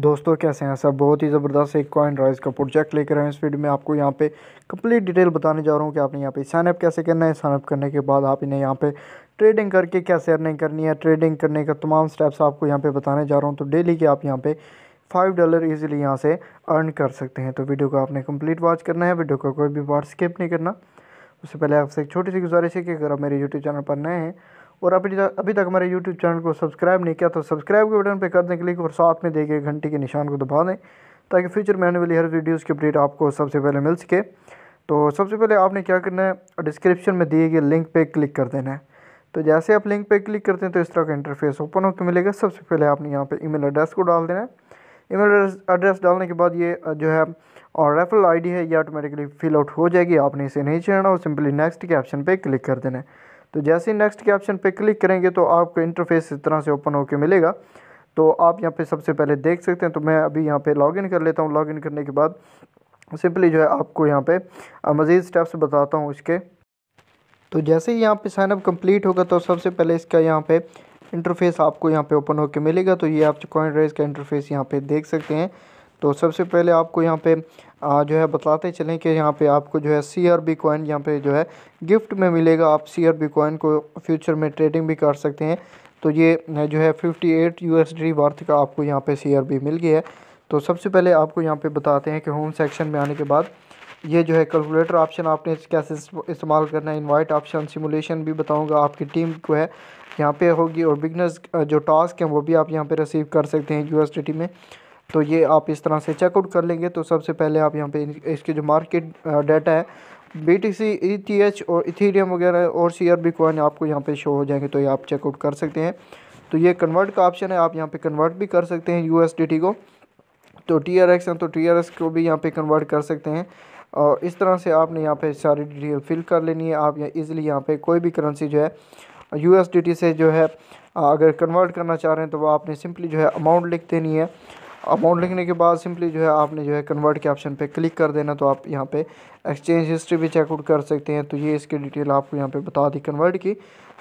दोस्तों कैसे हैं सब बहुत ही ज़बरदस्त एक कॉइन राइज का प्रोजेक्ट लेकर आए इस वीडियो में आपको यहाँ पे कंप्लीट डिटेल बताने जा रहा हूँ कि आपने यहाँ पे साइनअप कैसे करना है साइनअप करने के बाद आप इन्हें यहाँ पे ट्रेडिंग करके कैसे अर्निंग करनी है ट्रेडिंग करने का तमाम स्टेप्स आपको यहाँ पर बताने जा रहा हूँ तो डेली के आप यहाँ पर फाइव डॉलर ईजिली यहाँ से अर्न कर सकते हैं तो वीडियो को आपने कम्प्लीट वॉच करना है वीडियो का कोई भी वार्ड स्किप नहीं करना उससे पहले आपसे एक छोटी सी गुजारिश है कि अगर आप मेरे यूट्यूब चैनल पर नए हैं और अभी तक अभी तक हमारे यूट्यूब चैनल को सब्सक्राइब नहीं किया तो सब्सक्राइब के बटन पर कर दें क्लिक और साथ में देखिए गए घंटे के निशान को दबा दें ताकि फ्यूचर में आने वाली हर वीडियोज़ की अपडेट आपको सबसे पहले मिल सके तो सबसे पहले आपने क्या करना है डिस्क्रिप्शन में दिए गए लिंक पर क्लिक कर देना है तो जैसे आप लिंक पर क्लिक करते हैं तो इस तरह का इंटरफेस ओपन होकर मिलेगा सबसे पहले आपने यहाँ ई ईमेल एड्रेस को डाल देना है ईमेल एड्रेस डालने के बाद ये जो है और रेफरल आईडी है ये ऑटोमेटिकली फिल आउट हो जाएगी आपने इसे नहीं छेड़ना और सिंपली नेक्स्ट के ऑप्शन पे क्लिक कर देना है तो जैसे ही नेक्स्ट के ऑप्शन पे क्लिक करेंगे तो आपको इंटरफेस इस तरह से ओपन होकर मिलेगा तो आप यहाँ पे सबसे पहले देख सकते हैं तो मैं अभी यहाँ पे लॉगिन कर लेता हूँ लॉगिन करने के बाद सिंपली जो है आपको यहाँ पे मज़ीद स्टेप्स बताता हूँ इसके तो जैसे ही यहाँ पे साइनअप कंप्लीट होगा तो सबसे पहले इसका यहाँ पे इंटरफेस आपको यहाँ पे ओपन होकर मिलेगा तो ये आप कॉइन रेज का इंटरफेस यहाँ पे देख सकते हैं तो सबसे पहले आपको यहाँ पे जो है बताते चलें कि यहाँ पे आपको जो है सी आर बी कॉइन यहाँ पे जो है गिफ्ट में मिलेगा आप सी आर बी कॉइन को फ्यूचर में ट्रेडिंग भी कर सकते हैं तो ये जो है fifty eight U S D worth का आपको यहाँ पे सी आर बी मिल गया है तो सबसे पहले आपको यहाँ पे बताते हैं कि होम सेक्शन में आने के बाद ये जो है कैलकुलेटर ऑप्शन आपने कैसे इस्तेमाल करना है इन्वाइट ऑप्शन सिमुलेशन भी बताऊँगा आपकी टीम को है यहाँ पे होगी और बिगनर्स जो टास्क हैं वो भी आप यहाँ पे रिसीव कर सकते हैं यू में तो ये आप इस तरह से चेकआउट कर लेंगे तो सबसे पहले आप यहाँ पे इसके जो मार्केट डाटा है B T C E T H और इथीरियम वगैरह और सी आर बी आपको यहाँ पे शो हो जाएंगे तो ये आप चेकआउट कर सकते हैं तो ये कन्वर्ट का ऑप्शन है आप यहाँ पे कन्वर्ट भी कर सकते हैं यू एस डी टी को तो टी आर एक्स है तो टी आर एक्स को भी यहाँ पे कन्वर्ट कर सकते हैं और इस तरह से आपने यहाँ पे सारी डिटेल फिल कर लेनी है आप इजीली यहाँ पर कोई भी करेंसी जो है यू से जो है अगर कन्वर्ट करना चाह रहे हैं तो वह आपने सिंपली जो है अमाउंट लिख देनी है अमाउंट लिखने के बाद सिंपली जो है आपने जो है कन्वर्ट के ऑप्शन पे क्लिक कर देना तो आप यहाँ पे एक्सचेंज हिस्ट्री भी चेकआउट कर सकते हैं तो ये इसकी डिटेल आपको यहाँ पे बता दी कन्वर्ट की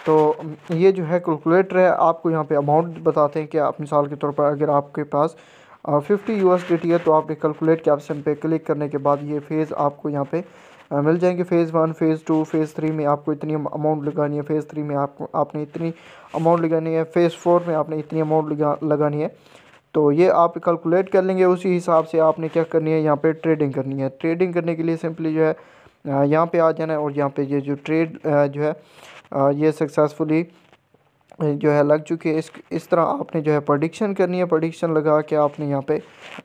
तो ये जो है कैलकुलेटर है आपको यहाँ पे अमाउंट बताते हैं कि आप मिसाल के तौर पर अगर आपके पास फिफ्टी यू है तो आपके कैलकुलेट के ऑप्शन पर क्लिक करने के बाद ये फेज़ आपको यहाँ पर मिल जाएंगे phase one phase two phase three में आपको इतनी अमाउंट लगानी है फ़ेज़ थ्री में आपको आपने इतनी अमाउंट लगानी है फ़ेज़ फोर में आपने इतनी अमाउंट लगानी है तो ये आप कैलकुलेट कर लेंगे उसी हिसाब से आपने क्या करनी है यहाँ पे ट्रेडिंग करनी है ट्रेडिंग करने के लिए सिंपली जो है यहाँ पे आ जाना है और यहाँ पे ये जो ट्रेड जो है ये सक्सेसफुली जो है लग चुकी है इस इस तरह आपने जो है प्रडिक्शन करनी है प्रडिक्शन लगा के आपने यहाँ पे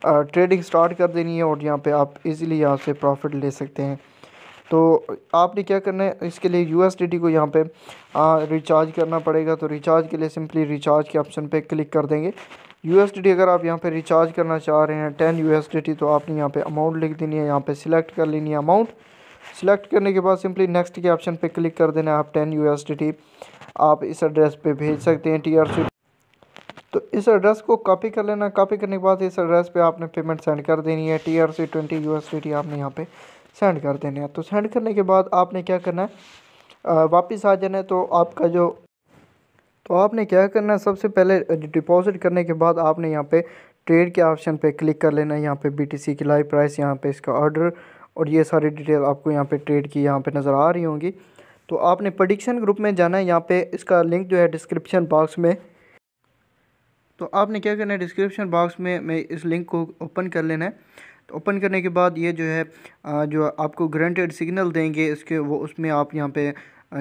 ट्रेडिंग स्टार्ट कर देनी है और यहाँ पे आप इजीली यहाँ से प्रॉफिट ले सकते हैं तो आपने क्या करना है इसके लिए यू को यहाँ पे रिचार्ज करना पड़ेगा तो रिचार्ज के लिए सिंपली रिचार्ज के ऑप्शन पे क्लिक कर देंगे यू अगर आप यहाँ पे रिचार्ज करना चाह रहे हैं टेन यू तो आपने यहाँ पे अमाउंट लिख देनी है यहाँ पे सिलेक्ट कर लेनी है अमाउंट सिलेक्ट करने के बाद सिंपली नेक्स्ट के ऑप्शन पे क्लिक कर देना है आप टेन यू आप इस एड्रेस पे भेज सकते हैं टी तो इस एड्रेस को कॉपी कर लेना कॉपी करने के बाद इस एड्रेस पे आपने पेमेंट सेंड कर देनी है T R C twenty U आपने यहाँ पे सेंड कर देने हैं तो सेंड करने के बाद आपने क्या करना है वापस आ जाना है तो आपका जो तो आपने क्या करना है सबसे पहले डिपॉजिट करने के बाद आपने यहाँ पे ट्रेड के ऑप्शन पे क्लिक कर लेना है यहाँ पे बीटीसी की लाइव प्राइस यहाँ पे इसका ऑर्डर और ये सारी डिटेल आपको यहाँ पे ट्रेड की यहाँ पे नज़र आ रही होंगी तो आपने प्रडिक्शन ग्रुप में जाना है यहाँ पे इसका लिंक जो है डिस्क्रिप्शन बॉक्स में तो आपने क्या करना है डिस्क्रिप्शन बॉक्स में मैं इस लिंक को ओपन कर लेना है तो ओपन करने के बाद ये जो है जो आपको ग्रंटेड सिग्नल देंगे इसके वो उसमें आप यहाँ पे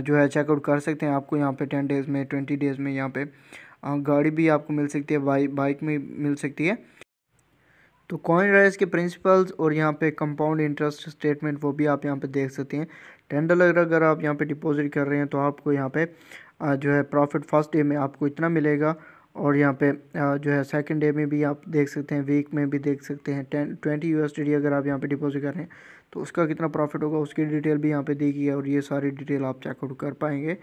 जो है चेकआउट कर सकते हैं आपको यहाँ पे टेन डेज़ में ट्वेंटी डेज़ में यहाँ पे गाड़ी भी आपको मिल सकती है बाइक बाइक में मिल सकती है तो कॉइन राइज़ के प्रिंसिपल्स और यहाँ पे कंपाउंड इंटरेस्ट स्टेटमेंट वो भी आप यहाँ पे देख सकते हैं टेन डॉलर अगर आप यहाँ पे डिपॉजिट कर रहे हैं तो आपको यहाँ पे जो है प्रॉफिट फर्स्ट डे में आपको इतना मिलेगा और यहाँ पे जो है सेकंड डे में भी आप देख सकते हैं वीक में भी देख सकते हैं टेन ट्वेंटी यू अगर आप यहाँ पे डिपॉजिट कर रहे हैं तो उसका कितना प्रॉफिट होगा उसकी डिटेल भी यहाँ पे दी गई है और ये सारी डिटेल आप चेकआउट कर पाएंगे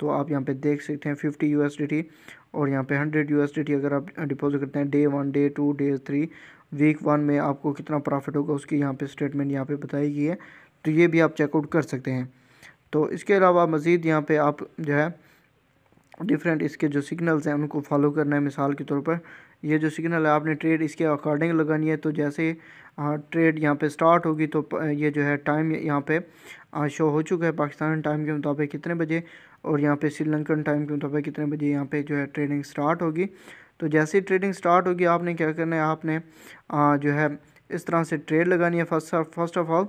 तो आप यहाँ पे देख सकते हैं फिफ्टी यू और यहाँ पे हंड्रेड यू अगर आप डिपॉजिट करते हैं day one day two day three week one में आपको कितना प्रॉफिट होगा उसकी यहाँ पर स्टेटमेंट यहाँ पर बताई गई है तो ये भी आप चेकआउट कर सकते हैं तो इसके अलावा मज़ीद यहाँ पर आप जो है डिफरेंट इसके जो सिग्नल्स हैं उनको फॉलो करना है मिसाल के तौर पर ये जो सिग्नल है आपने ट्रेड इसके अकॉर्डिंग लगानी है तो जैसे ट्रेड यहाँ पे स्टार्ट होगी तो ये जो है टाइम यहाँ पे शो हो चुका है पाकिस्तान टाइम के मुताबिक कितने बजे और यहाँ पे श्रीलंकन टाइम के मुताबिक कितने बजे यहाँ पे जो है ट्रेडिंग स्टार्ट होगी तो जैसे ही ट्रेडिंग स्टार्ट होगी आपने क्या करना है आपने जो है इस तरह से ट्रेड लगानी है फर्स्ट फर्स्ट ऑफ ऑल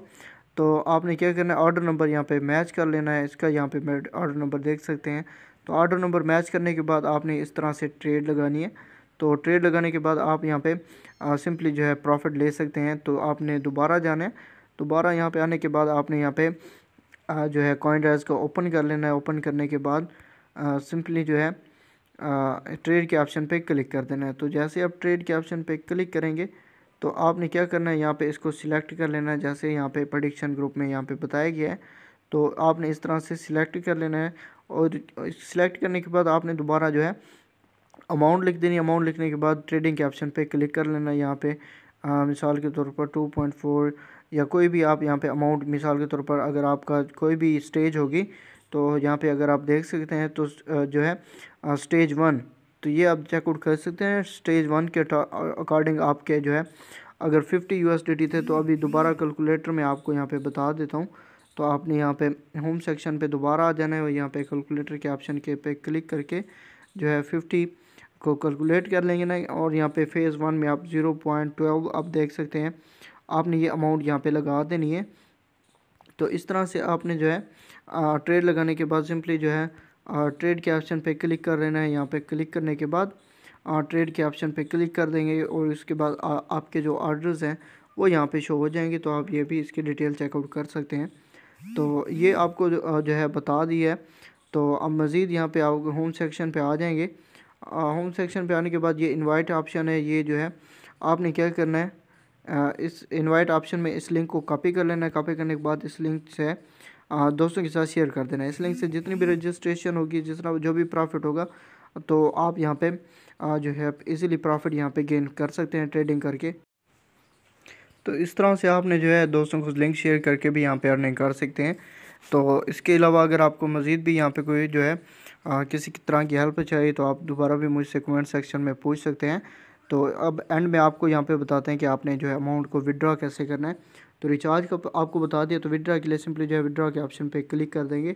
तो आपने क्या करना है ऑर्डर नंबर यहाँ पे मैच कर लेना है इसका यहाँ पे ऑर्डर नंबर देख सकते हैं तो आर्डर नंबर मैच करने के बाद आपने इस तरह से ट्रेड लगानी है तो ट्रेड लगाने के बाद आप यहाँ पे सिंपली जो है प्रॉफिट ले सकते हैं तो आपने दोबारा जाना है दोबारा यहाँ पे आने के बाद आपने यहाँ पे आ, जो है कॉइन ड्राइज को ओपन कर लेना है ओपन करने के बाद सिंपली जो है ट्रेड के ऑप्शन पे क्लिक कर देना है तो जैसे आप ट्रेड के ऑप्शन पे क्लिक करेंगे तो आपने क्या करना है यहाँ पर इसको सिलेक्ट कर लेना है जैसे यहाँ पर प्रडिक्शन ग्रुप में यहाँ पे बताया गया है तो आपने इस तरह से सिलेक्ट कर लेना है और सिलेक्ट करने के बाद आपने दोबारा जो है अमाउंट लिख देनी अमाउंट लिखने के बाद ट्रेडिंग के ऑप्शन पे क्लिक कर लेना यहाँ पे आ, मिसाल के तौर पर टू पॉइंट फोर या कोई भी आप यहाँ पे अमाउंट मिसाल के तौर पर अगर आपका कोई भी स्टेज होगी तो यहाँ पे अगर आप देख सकते हैं तो जो है आ, स्टेज वन तो ये आप चेकआउट कर सकते हैं स्टेज वन के अकॉर्डिंग आपके जो है अगर फिफ्टी यू थे तो अभी दोबारा कैलकुलेटर में आपको यहाँ पर बता देता हूँ तो आपने यहाँ पे होम सेक्शन पे दोबारा आ जाना है और यहाँ पे कैलकुलेटर के ऑप्शन के पे क्लिक करके जो है फिफ्टी को कैलकुलेट कर लेंगे ना और यहाँ पे फेज़ वन में आप ज़ीरो पॉइंट ट्वेल्व आप देख सकते हैं आपने ये अमाउंट यहाँ पे लगा देनी है तो इस तरह से आपने जो है ट्रेड लगाने के बाद सिंपली जो है ट्रेड के ऑप्शन पर क्लिक कर लेना है यहाँ पर क्लिक करने के बाद ट्रेड के ऑप्शन पर क्लिक कर देंगे और उसके बाद आपके जो ऑर्डर्स हैं वो यहाँ पर शो हो जाएंगे तो आप ये भी इसकी डिटेल चेकआउट कर सकते हैं तो ये आपको जो, है बता दी है तो अब मज़ीद यहाँ पे आप होम सेक्शन पे आ जाएंगे होम सेक्शन पे आने के बाद ये इनवाइट ऑप्शन है ये जो है आपने क्या करना है इस इनवाइट ऑप्शन में इस लिंक को कॉपी कर लेना है कॉपी करने के बाद इस लिंक से दोस्तों के साथ शेयर कर देना है इस लिंक से जितनी भी रजिस्ट्रेशन होगी जितना जो भी प्रॉफिट होगा तो आप यहाँ पे जो है इजीली प्रॉफिट यहाँ पे गेन कर सकते हैं ट्रेडिंग करके तो इस तरह से आपने जो है दोस्तों को लिंक शेयर करके भी यहाँ पे अर्निंग कर सकते हैं तो इसके अलावा अगर आपको मज़ीद भी यहाँ पे कोई जो है आ, किसी की तरह की हेल्प चाहिए तो आप दोबारा भी मुझसे कमेंट सेक्शन में पूछ सकते हैं तो अब एंड में आपको यहाँ पे बताते हैं कि आपने जो है अमाउंट को विदड्रा कैसे करना है तो रिचार्ज का आपको बता दिया तो विदड्रा के लिए सिंपली जो है विड्रा के ऑप्शन पे क्लिक कर देंगे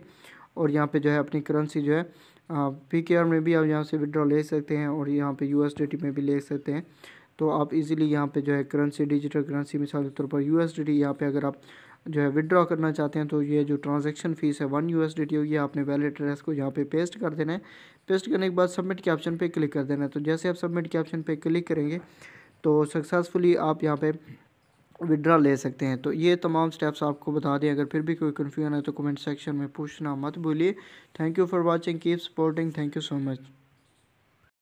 और यहाँ पे जो है अपनी करेंसी जो है पी के आर में भी आप यहाँ से विड्रा ले सकते हैं और यहाँ पर यू में भी ले सकते हैं तो आप इजीली यहाँ पे जो है करेंसी डिजिटल करेंसी मिसाल के तौर पर यू एस यहाँ पे अगर आप जो है विड्रॉ करना चाहते हैं तो ये जो ट्रांजेक्शन फीस है वन यू एस ये आपने वैलेट एड्रेस को यहाँ पे पेस्ट कर देना है पेस्ट करने के बाद सबमिट के ऑप्शन पे क्लिक कर देना है तो जैसे आप सबमिट के ऑप्शन पे क्लिक करेंगे तो सक्सेसफुली आप यहाँ पे विड्रा ले सकते हैं तो ये तमाम स्टेप्स आपको बता दें अगर फिर भी कोई कन्फ्यूजन है तो कमेंट सेक्शन में पूछना मत भूलिए thank you for watching keep supporting thank you so much